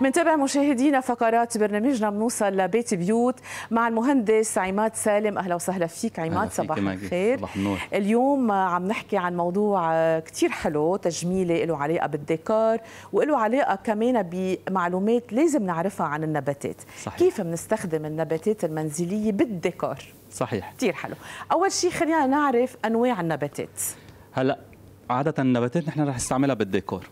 منتابع مشاهدينا فقرات برنامجنا بنوصل لبيت بيوت مع المهندس عماد سالم اهلا وسهلا فيك عماد صباح الخير صباح النور اليوم عم نحكي عن موضوع كثير حلو تجميلي له علاقه بالديكور وله علاقه كمان بمعلومات لازم نعرفها عن النباتات صحيح. كيف بنستخدم النباتات المنزليه بالديكور صحيح كثير حلو اول شيء خلينا نعرف انواع النباتات هلا عاده النباتات نحن رح نستعملها بالديكور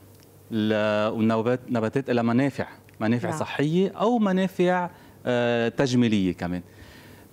والنباتات لها منافع منافع نعم. صحيه او منافع آه، تجميليه كمان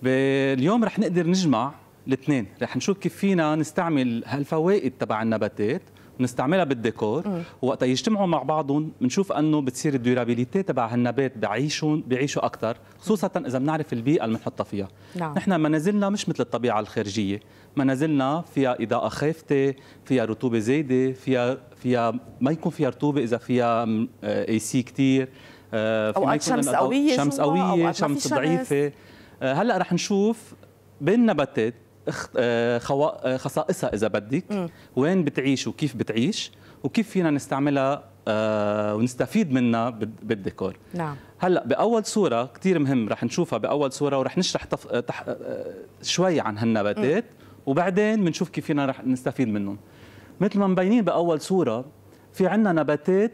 اليوم رح نقدر نجمع الاثنين رح نشوف كيف فينا نستعمل هالفوائد تبع النباتات ونستعملها بالديكور وقت يجتمعوا مع بعضهم بنشوف انه بتصير الديورابيليتي تبع هالنبات بعيشون بعيشوا اكثر خصوصا اذا بنعرف البيئه اللي بنحطها فيها نعم. نحن منازلنا مش مثل الطبيعه الخارجيه منازلنا فيها اضاءه خافته فيها رطوبه زايده فيها فيها ما يكون فيها رطوبه اذا فيها اي آه، سي كثير آه، اوقات شمس قويه شمس قويه شمس ضعيفه آه، هلا رح نشوف بالنباتات آه، خصائصها اذا بدك وين بتعيش وكيف بتعيش وكيف فينا نستعملها ونستفيد منها بالديكور نعم هلا باول صوره كثير مهم رح نشوفها باول صوره ورح نشرح تف... تح... شوي عن هالنباتات م. وبعدين بنشوف كيف فينا رح نستفيد منهم مثل ما مبينين باول صوره في عندنا نباتات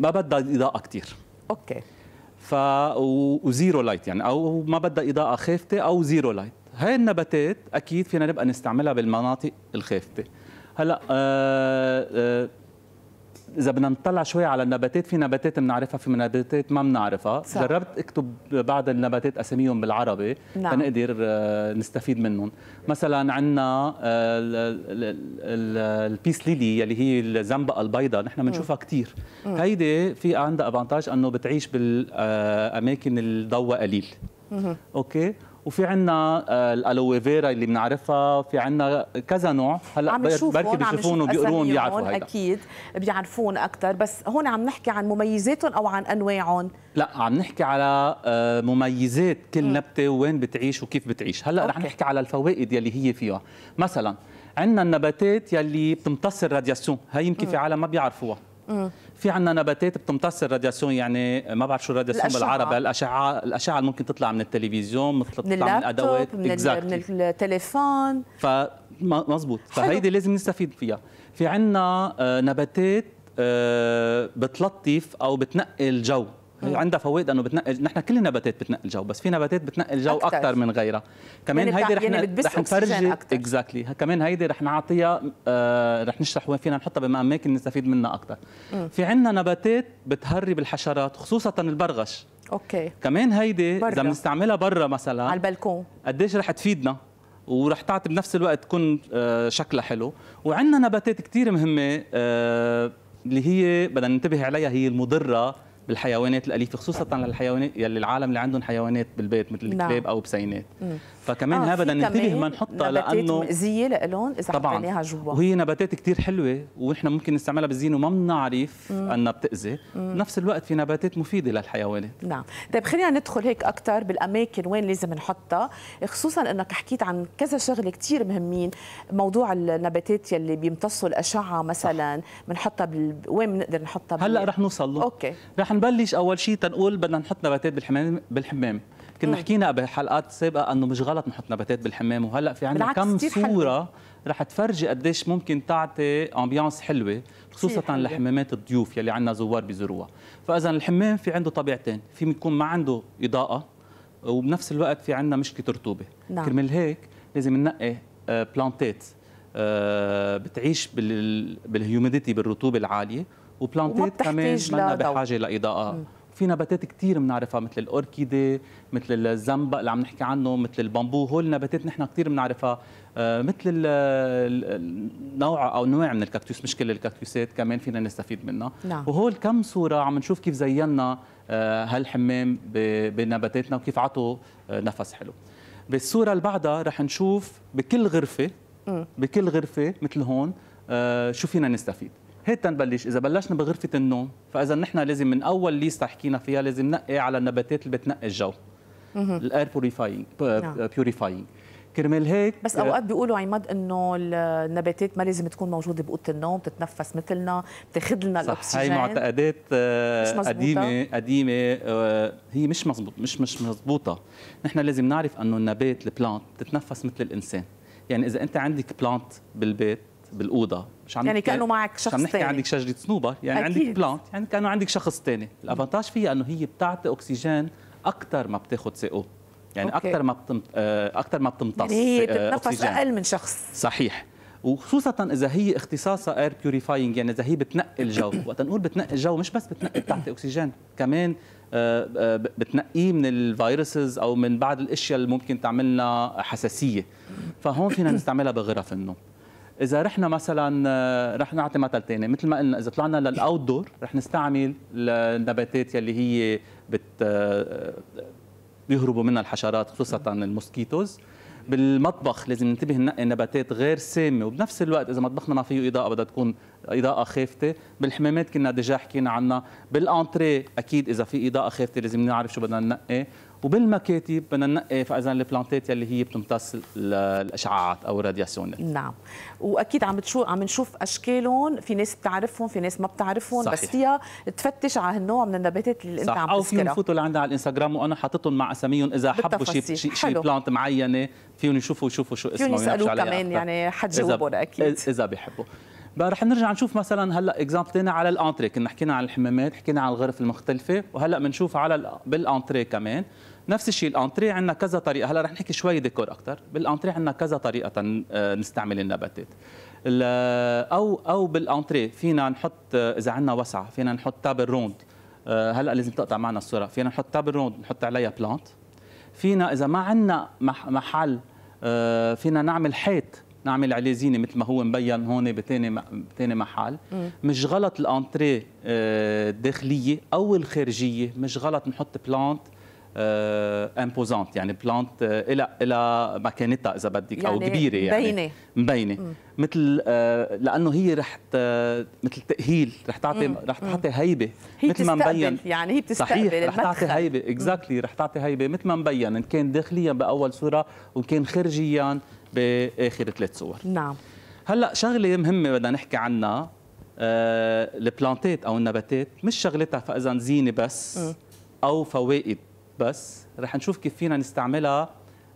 ما بدها اضاءه كثير اوكي ف وزيرو لايت يعني او ما بدها اضاءه خافته او زيرو لايت هاي النباتات اكيد فينا نبقى نستعملها بالمناطق الخافته هلا آه آه اذا بدنا نطلع شوي على النباتات في نباتات بنعرفها في نباتات ما بنعرفها جربت اكتب بعض النباتات اساميهم بالعربي نعم. فنقدر آه، نستفيد منهم مثلا عندنا آه، البيس ليلي اللي هي الزنبقه البيضاء نحن بنشوفها كثير هيدي في عندها افانتاج انه بتعيش بالاماكن آه، الضوء قليل اوكي وفي عندنا آه، الالوفيرا اللي بنعرفها في عندنا كذا نوع هلا بركي بيشوفون وبيقرون بيعرفوا هيدا اكيد بيعرفون اكثر بس هون عم نحكي عن مميزاتهم او عن انواعهم لا عم نحكي على آه، مميزات كل م. نبته وين بتعيش وكيف بتعيش هلا رح نحكي على الفوائد يلي هي فيها مثلا عندنا النباتات يلي بتمتص الراديسون هي يمكن في عالم ما بيعرفوها في عندنا نباتات بتمتص الراديسيون يعني ما بعرف شو الراديسيون بالعربي الاشعه الاشعه اللي ممكن تطلع من التلفزيون مثل تطلع من, من الادوات من, exactly. من التليفون ف مضبوط فهيدي لازم نستفيد فيها في عندنا آه، نباتات آه، بتلطف او بتنقي الجو هي آه. عندها فوائد انه بتنقل نحن كل النباتات بتنقل جو بس في نباتات بتنقل جو اكثر, أكثر من غيرها كمان يعني هيدي رح يعني رح نفرجي اكزاكتلي exactly. كمان هيدي رح نعطيها آه رح نشرح وين فينا نحطها بما اماكن نستفيد منها اكثر في عندنا نباتات بتهرب الحشرات خصوصا البرغش اوكي كمان هيدي اذا بنستعملها برا مثلا على البلكون قديش رح تفيدنا ورح تعطي بنفس الوقت تكون آه، شكلها حلو وعندنا نباتات كثير مهمه آه، اللي هي بدنا ننتبه عليها هي المضره بالحيوانات الاليفه خصوصا للحيوانات يلي يعني العالم اللي عندهم حيوانات بالبيت مثل نعم. الكلاب او بسينات فكمان آه بدنا ننتبه ما نحطها لانه مأذيه لالهم اذا حطيناها جوا وهي نباتات كثير حلوه ونحن ممكن نستعملها بالزينه وما بنعرف انها بتاذي بنفس الوقت في نباتات مفيده للحيوانات نعم طيب خلينا ندخل هيك اكثر بالاماكن وين لازم نحطها خصوصا انك حكيت عن كذا شغله كثير مهمين موضوع النباتات يلي بيمتصوا الاشعه مثلا بنحطها بال... وين بنقدر نحطها هلا رح نوصل له اوكي رح نبلش اول شيء تنقول بدنا نحط نباتات بالحمام بالحمام كنا نعم. حكينا بحلقات سابقه انه مش غلط نحط نباتات بالحمام وهلا في عندنا كم صوره رح تفرجي قديش ممكن تعطي امبيانس حلوه خصوصا لحمامات الضيوف يلي عندنا زوار بيزوروها فاذا الحمام في عنده طبيعتين في بيكون ما عنده اضاءه وبنفس الوقت في عندنا مشكله رطوبه نعم. كرمال هيك لازم ننقي بلانتات آه، آه، بتعيش بالهيوميديتي بالرطوبه العاليه وبلانتات كمان ما بحاجه لاضاءه في نباتات كثير بنعرفها مثل الاوركيدي مثل الزنبق اللي عم نحكي عنه مثل البامبو هول النباتات نحن كثير بنعرفها آه، مثل نوع او نوع من الكاكتوس مش كل الكاكتوسات كمان فينا نستفيد منها نعم. وهول كم صوره عم نشوف كيف زينا آه، هالحمام بنباتاتنا وكيف عطوا آه، نفس حلو بالصوره اللي بعدها رح نشوف بكل غرفه بكل غرفه مثل هون شو فينا نستفيد هيك تنبلش اذا بلشنا بغرفه النوم فاذا نحن لازم من اول ليست حكينا فيها لازم نقي على النباتات اللي بتنقي الجو الاير بوريفاينج بيوريفاينج نعم. كرمال هيك بس اوقات بيقولوا عماد انه النباتات ما لازم تكون موجوده باوضه النوم بتتنفس مثلنا بتاخذ لنا الاكسجين هي معتقدات آه، مش قديمه قديمه آه، هي مش مزبوط مش مش مزبوطه نحن لازم نعرف انه النبات البلانت بتتنفس مثل الانسان يعني اذا انت عندك بلانت بالبيت بالاوضه مش عم يعني كانه معك شخص ثاني نحكي عندك شجره صنوبر يعني أكيد. عندك بلانت يعني كانه عندك شخص ثاني الافانتاج فيها انه هي بتعطي اكسجين اكثر ما بتاخذ سي او يعني اكثر ما بتم... آه، اكثر ما بتمتص يعني هي بتتنفس آه، اقل من شخص صحيح وخصوصا اذا هي اختصاصها اير بيوريفاينج يعني اذا هي بتنقي الجو وقت نقول بتنقي الجو مش بس بتنقي بتعطي اكسجين كمان آه، بتنقيه من الفيروسز او من بعض الاشياء اللي ممكن تعمل لنا حساسيه فهون فينا نستعملها بغرف النوم اذا رحنا مثلا آه، رح نعطي مثل ثاني مثل ما قلنا اذا طلعنا للاوت دور رح نستعمل النباتات يلي هي بت بيهربوا آه، آه، منها الحشرات خصوصا الموسكيتوز بالمطبخ لازم ننتبه ننقي نباتات غير سامه وبنفس الوقت اذا مطبخنا ما فيه اضاءه بدها تكون اضاءه خافته بالحمامات كنا ديجا حكينا عنها بالانتري اكيد اذا في اضاءه خافته لازم نعرف شو بدنا ننقي وبالمكاتب بدنا ننقي فاذا البلانتات يلي هي بتمتص الاشعاعات او الراديسيون نعم واكيد عم تشوف عم نشوف اشكالهم في ناس بتعرفهم في ناس ما بتعرفهم صحيح. بس فيها تفتش على هالنوع من النباتات اللي صح. انت عم تذكرها او فيهم يفوتوا لعندها على الانستغرام وانا حاططهم مع اساميهم اذا حبوا شيء شيء شي بلانت معينه فيهم يشوفوا يشوفوا شو اسمه فيهم يسالوا كمان يعني حتجاوبهم اكيد اذا بيحبوا بقى رح نرجع نشوف مثلا هلا اكزامبل تاني على الانتري كنا حكينا عن الحمامات حكينا عن الغرف المختلفه وهلا بنشوف على بالانتري كمان نفس الشيء الانتري عندنا كذا طريقه هلا رح نحكي شوي ديكور اكثر بالانتري عندنا كذا طريقه آه، نستعمل النباتات آه، او او بالانتري فينا نحط آه، اذا عندنا وسعه فينا نحط تابل روند هلا لازم تقطع معنا الصوره فينا نحط تابل روند نحط عليها بلانت فينا اذا ما عندنا محل فينا نعمل حيط نعمل عليه زينه مثل ما هو مبين هون بثاني بثاني محل مش غلط الانتريه آه، الداخليه او الخارجيه مش غلط نحط بلانت امبوزانت آه، يعني بلانت آه، الى الى مكانتها اذا بدك يعني او كبيره يعني مبينه مبينه مثل لانه هي رح مثل تاهيل رح تعطي رح تعطي هيبه مثل ما مبين يعني هي بتستقبل صحيح رح تعطي هيبه اكزاكتلي exactly. رح تعطي هيبه مثل ما مبين ان كان داخليا باول صوره وان كان خارجيا باخر ثلاث صور نعم هلا شغله مهمه بدنا نحكي عنها آه، البلانتات او النباتات مش شغلتها فاذا زينه بس او فوائد بس رح نشوف كيف فينا نستعملها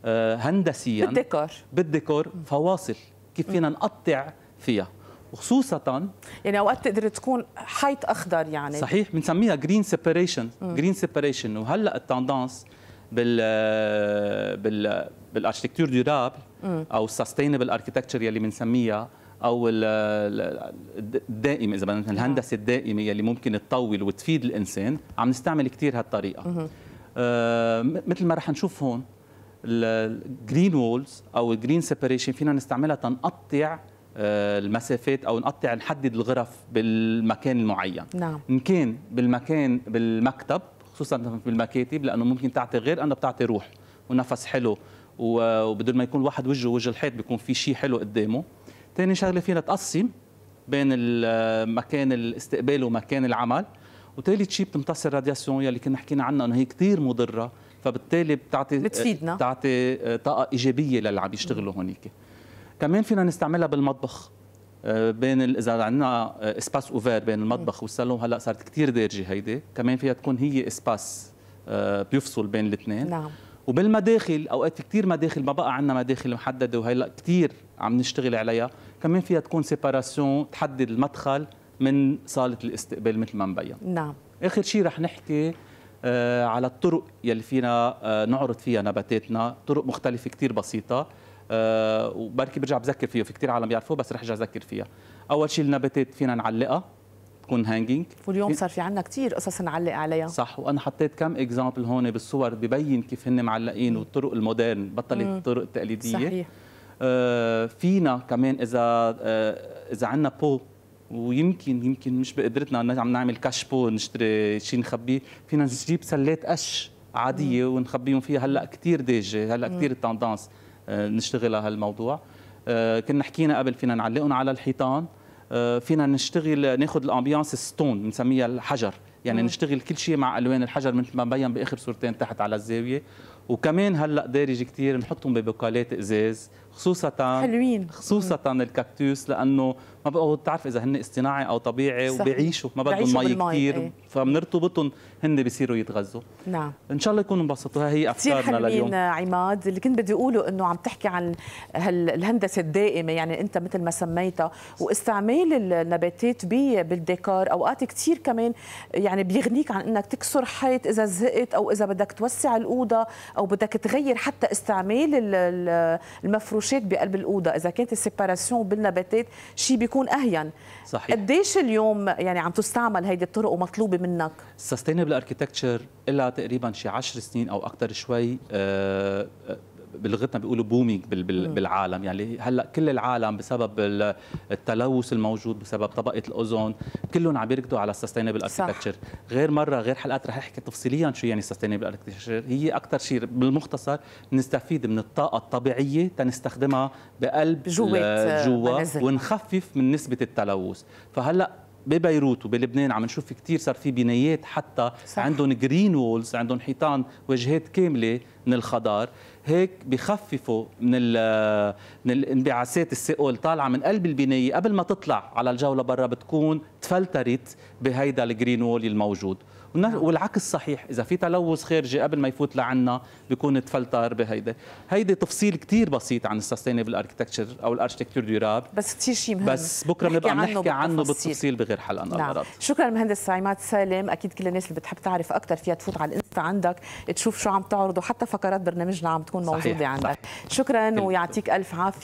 آه، هندسيا بالديكور بالديكور فواصل كيف فينا نقطع فيها وخصوصا يعني اوقات تقدر تكون حيط اخضر يعني صحيح بنسميها جرين سيبريشن جرين سيبريشن وهلا التندانس بال آه، بال بالاركتيكتور دورابل او السستينبل اركيتكتشر يلي بنسميها او الدائمه اذا بدنا نعم. الهندسه الدائمه يلي ممكن تطول وتفيد الانسان عم نستعمل كثير هالطريقه آه مثل ما رح نشوف هون الجرين وولز او الجرين سيبريشن فينا نستعملها تنقطع آه، المسافات او نقطع نحدد الغرف بالمكان المعين نعم ان كان بالمكان بالمكتب خصوصا بالمكاتب لانه ممكن تعطي غير انه بتعطي روح ونفس حلو وبدل ما يكون واحد وجهه وجه الحيط بيكون في شيء حلو قدامه ثاني شغله فينا تقسم بين مكان الاستقبال ومكان العمل وثالث شيء بتمتص الراديياسيون يلي كنا حكينا عنها انه هي كثير مضره فبالتالي بتعطي بتفيدنا بتعطي طاقه ايجابيه للي عم يشتغلوا هونيك كمان فينا نستعملها بالمطبخ آه، بين اذا عندنا اسباس آه، اوفير بين المطبخ والصالون هلا صارت كثير دارجه هيدي كمان فيها تكون هي اسباس آه، بيفصل بين الاثنين نعم وبالمداخل اوقات في كثير مداخل ما بقى عندنا مداخل محدده وهلا كثير عم نشتغل عليها كمان فيها تكون سيباراسيون تحدد المدخل من صاله الاستقبال مثل ما مبين نعم اخر شيء رح نحكي آه على الطرق يلي فينا آه نعرض فيها نباتاتنا طرق مختلفه كثير بسيطه آه وبركي برجع بذكر فيها في كثير عالم يعرفوه بس رح ارجع اذكر فيها اول شيء النباتات فينا نعلقها تكون هانجينج واليوم صار في عندنا كثير قصص نعلق عليها صح وانا حطيت كم اكزامبل هون بالصور ببين كيف هن معلقين والطرق المودرن بطلت الطرق التقليديه صحيح آه فينا كمان اذا آه اذا عندنا بو ويمكن يمكن مش بقدرتنا عم نعمل كاش بو نشتري شيء نخبيه فينا نجيب سلات قش عاديه مم. ونخبيهم فيها هلا كثير داجه هلا كثير التندانس آه نشتغل على هالموضوع آه، كنا حكينا قبل فينا نعلقهم على الحيطان آه، فينا نشتغل ناخذ الامبيانس ستون بنسميها الحجر يعني مم. نشتغل كل شيء مع الوان الحجر مثل ما بين باخر صورتين تحت على الزاويه وكمان هلا دارج كثير بنحطهم ببقالات ازاز خصوصا حلوين خصوصا الكاكتوس لانه ما بقوا بتعرف اذا هن اصطناعي او طبيعي صح. وبيعيشوا ما بدهم مي كثير ايه. فبنرتبطهم هن بيصيروا يتغذوا نعم ان شاء الله يكونوا انبسطوا هي افكارنا لليوم عماد اللي كنت بدي اقوله انه عم تحكي عن الهندسه الدائمه يعني انت مثل ما سميتها واستعمال النباتات بالديكار اوقات كثير كمان يعني بيغنيك عن انك تكسر حيط اذا زهقت او اذا بدك توسع الاوضه او بدك تغير حتى استعمال المفروشات بقلب الاوضه اذا كانت السيباراسيون بالنباتات شيء بيكون اهين صحيح قديش اليوم يعني عم تستعمل هيدي الطرق ومطلوبه منك السستينبل اركيتكتشر لها تقريبا شي 10 سنين او اكثر شوي آه، آه، بلغتنا بيقولوا بومينج بالعالم يعني هلا كل العالم بسبب التلوث الموجود بسبب طبقه الاوزون كلهم عم يركضوا على السستينبل اركتكتشر غير مره غير حلقات رح احكي تفصيليا شو يعني سستينبل اركتكتشر هي اكثر شيء بالمختصر نستفيد من الطاقه الطبيعيه تنستخدمها بقلب جوات جوا ونخفف من نسبه التلوث فهلا ببيروت وبلبنان عم نشوف كثير صار في بنايات حتى صح. عندهم جرين وولز عندهم حيطان وجهات كامله من الخضار هيك بخففوا من من الانبعاثات السي او طالعه من قلب البنايه قبل ما تطلع على الجوله برا بتكون تفلترت بهيدا الجرين وول الموجود نعم. والعكس صحيح اذا في تلوث خارجي قبل ما يفوت لعنا بيكون تفلتر بهيدا هيدي تفصيل كثير بسيط عن السستينبل اركتكتشر او الاركتكتشر ديوراب بس كثير شيء مهم بس بكره بنبقى نحكي عنه بالتفصيل بغير حلقه نعم. شكرا مهندس سعيمات سالم اكيد كل الناس اللي بتحب تعرف اكثر فيها تفوت على الانستا عندك تشوف شو عم تعرضوا حتى فقرات برنامجنا عم تكون موجوده عندك صحيح. شكرا ويعطيك الف عافيه